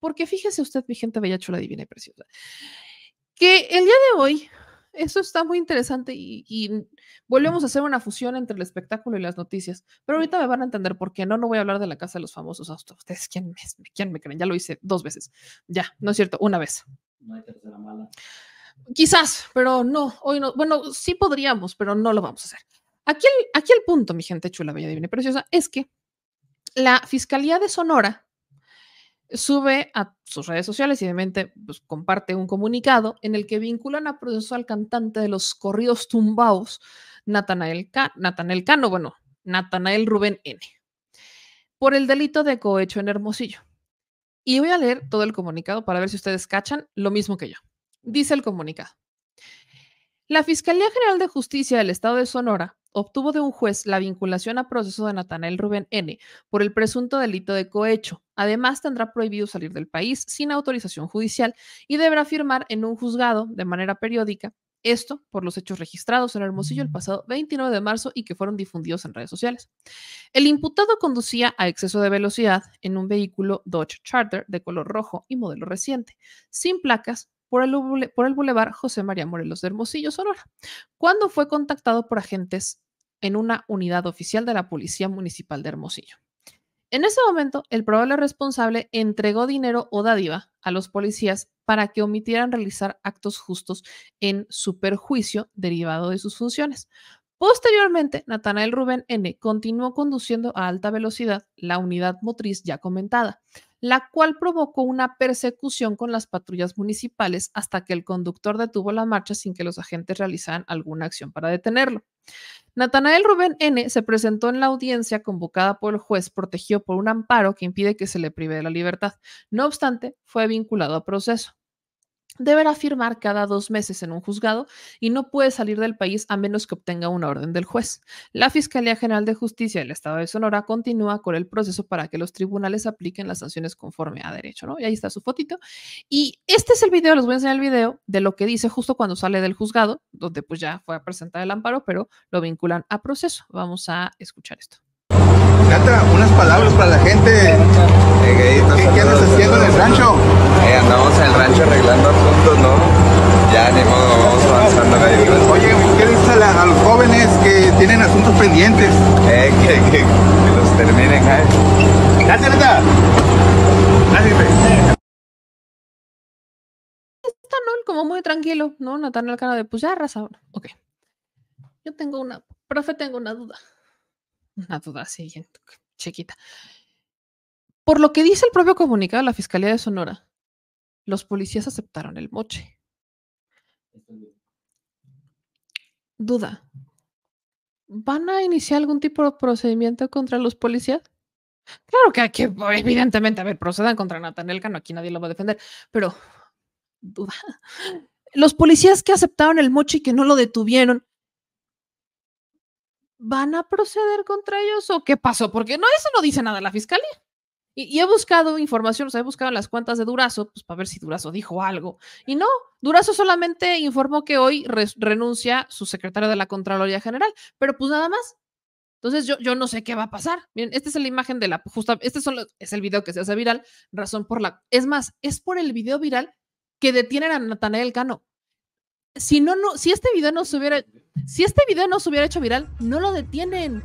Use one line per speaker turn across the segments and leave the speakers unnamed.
Porque fíjese usted, mi gente bella, chula, divina y preciosa, que el día de hoy, eso está muy interesante y, volvemos a hacer una fusión entre el espectáculo y las noticias, pero ahorita me van a entender por qué no, no voy a hablar de la casa de los famosos. Ah, Ustedes, ¿quién me, creen? Ya lo hice dos veces. Ya, no es cierto, una vez. No hay tercera mala. Quizás, pero no, hoy no. Bueno, sí podríamos, pero no lo vamos a hacer. Aquí aquí el punto, mi gente chula, bella, divina y preciosa, es que la Fiscalía de Sonora sube a sus redes sociales y obviamente pues, comparte un comunicado en el que vinculan a proceso al cantante de los corridos tumbados, Natanael, K, Natanael Cano, bueno, Natanael Rubén N., por el delito de cohecho en Hermosillo. Y voy a leer todo el comunicado para ver si ustedes cachan lo mismo que yo. Dice el comunicado. La Fiscalía General de Justicia del Estado de Sonora obtuvo de un juez la vinculación a proceso de Natanael Rubén N. por el presunto delito de cohecho. Además, tendrá prohibido salir del país sin autorización judicial y deberá firmar en un juzgado de manera periódica. Esto por los hechos registrados en Hermosillo el mm. pasado 29 de marzo y que fueron difundidos en redes sociales. El imputado conducía a exceso de velocidad en un vehículo Dodge Charter de color rojo y modelo reciente, sin placas, por el, por Boulevard José María Morelos de Hermosillo, Sonora, cuando fue contactado por agentes en una unidad oficial de la Policía Municipal de Hermosillo. En ese momento, el probable responsable entregó dinero o dádiva a los policías para que omitieran realizar actos justos en su perjuicio derivado de sus funciones. Posteriormente, Natanael Rubén N. continuó conduciendo a alta velocidad la unidad motriz ya comentada, la cual provocó una persecución con las patrullas municipales hasta que el conductor detuvo la marcha sin que los agentes realizaran alguna acción para detenerlo. Natanael Rubén N. se presentó en la audiencia convocada por el juez, protegido por un amparo que impide que se le prive de la libertad. No obstante, fue vinculado a proceso deberá firmar cada dos meses en un juzgado y no puede salir del país a menos que obtenga una orden del juez. La Fiscalía General de Justicia del Estado de Sonora continúa con el proceso para que los tribunales apliquen las sanciones conforme a derecho, ¿no? Y ahí está su fotito. Y este es el video, les voy a enseñar el video de lo que dice justo cuando sale del juzgado, donde pues ya fue a presentar el amparo, pero lo vinculan a proceso. Vamos a escuchar esto. unas palabras para la gente. ¿Qué, haciendo en el rancho? vamos en el rancho arreglando asuntos, ¿no? Ya ni modo, vamos avanzando ahí. Oye, ¿qué dices a, los jóvenes que tienen asuntos pendientes? Eh, que, que, los terminen, ¿eh? Gracias, neta. Gracias, Está, ¿no? Como muy tranquilo, ¿no? el cara de, pues ya okay Ok. Yo tengo una, profe, tengo una duda. Una duda siguiente chiquita. Por lo que dice el propio comunicado de la Fiscalía de Sonora, los policías aceptaron el moche. Duda. ¿Van a iniciar algún tipo de procedimiento contra los policías? Claro que hay que, evidentemente, a ver, procedan contra Natanel Cano, aquí nadie lo va a defender, pero duda. Los policías que aceptaron el moche y que no lo detuvieron, ¿van a proceder contra ellos o qué pasó? Porque no, eso no dice nada la fiscalía. Y, he buscado información, o sea, he buscado las cuentas de Durazo, pues para ver si Durazo dijo algo. Y no, Durazo solamente informó que hoy renuncia su secretario de la Contraloría General, pero pues nada más. Entonces yo, yo no sé qué va a pasar. Miren, esta es la imagen de la justa, este solo es el video que se hace viral, razón por la, es más, es por el video viral que detienen a Natanael Cano. Si no, no, si este video no hubiera, si este video no se hubiera hecho viral, no lo detienen.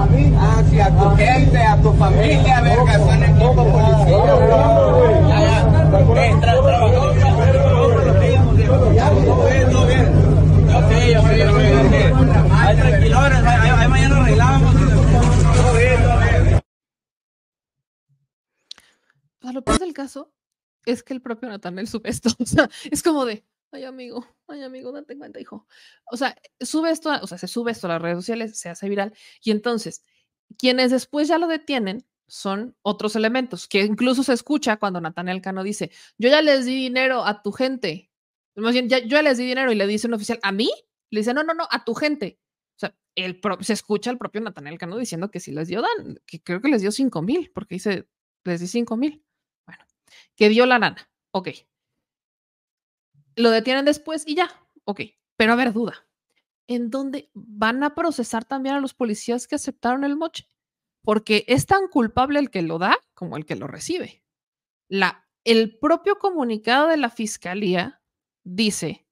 a tu ah. gente, a tu familia, a verga, son el mismo policía. Ya, ya. Ya, todo bien. Yo sé, yo sé, yo sé. Hay tranquilones, ahí mañana arreglamos. Todo bien, todo bien. para sea, lo peor del caso es que el propio Natanel sube esto. O sea, es como de, ay amigo, ay amigo, date cuenta, hijo. O sea, sube esto, o sea, se sube esto a las redes sociales, se hace viral y entonces quienes después ya lo detienen son otros elementos que incluso se escucha cuando Nathaniel Cano dice, yo ya les di dinero a tu gente. Más bien, yo ya les di dinero y le dice un oficial, ¿a mí? Le dice, no, no, no, a tu gente. O sea, el se escucha el propio Nathaniel Cano diciendo que sí les dio, dan, que creo que les dio cinco mil, porque dice, les di cinco mil. Bueno, que dio la nana. Ok, lo detienen después y ya, ok, pero a ver, duda, ¿en dónde van a procesar también a los policías que aceptaron el moche? Porque es tan culpable el que lo da como el que lo recibe. La, el propio comunicado de la fiscalía dice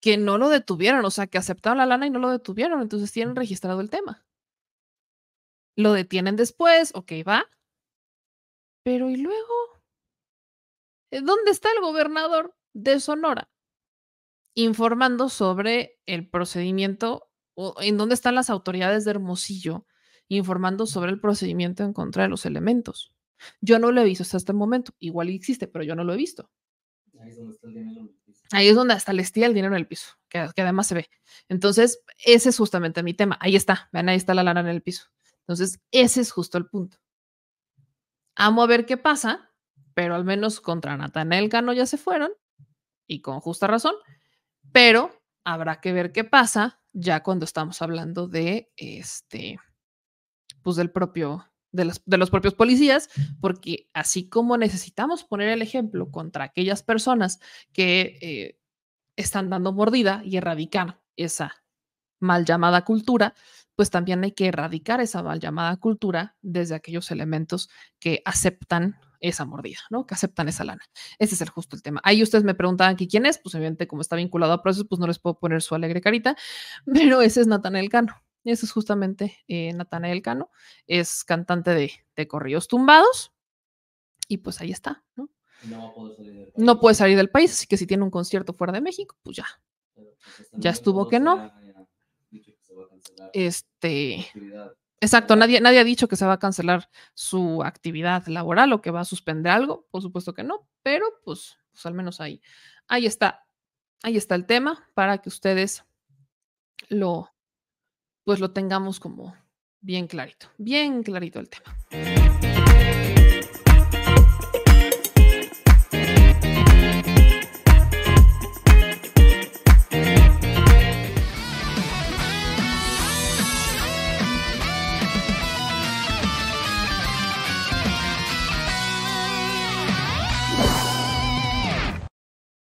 que no lo detuvieron, o sea, que aceptaron la lana y no lo detuvieron, entonces tienen registrado el tema. Lo detienen después, ok, va. Pero ¿y luego? ¿Dónde está el gobernador? de Sonora, informando sobre el procedimiento, o en dónde están las autoridades de Hermosillo, informando sobre el procedimiento en contra de los elementos. Yo no lo he visto hasta este momento, igual existe, pero yo no lo he visto. Ahí es donde está el dinero en el piso. Ahí es donde hasta les el dinero en el piso, que, además se ve. Entonces, ese es justamente mi tema. Ahí está, vean, ahí está la lana en el piso. Entonces, ese es justo el punto. Amo a ver qué pasa, pero al menos contra el Cano ya se fueron y con justa razón, pero habrá que ver qué pasa ya cuando estamos hablando de este, pues del propio, de, los propios policías, porque así como necesitamos poner el ejemplo contra aquellas personas que eh, están dando mordida y erradicar esa mal llamada cultura, pues también hay que erradicar esa mal llamada cultura desde aquellos elementos que aceptan esa mordida, ¿no? Que aceptan esa lana. Ese es el justo el tema. Ahí ustedes me preguntaban quién es, pues obviamente como está vinculado a procesos, pues no les puedo poner su alegre carita, pero ese es Natanael Cano. Ese es justamente eh, Natanael Cano, es cantante de, de tumbados y pues ahí está, ¿no? No, puede salir del país, así que si tiene un concierto fuera de México, pues ya. Pues, ya estuvo que no. Este, Exacto, nadie, nadie ha dicho que se va a cancelar su actividad laboral o que va a suspender algo, por supuesto que no, pero pues, pues al menos ahí, ahí está, ahí está el tema para que ustedes lo, pues lo tengamos como bien clarito, bien clarito el tema.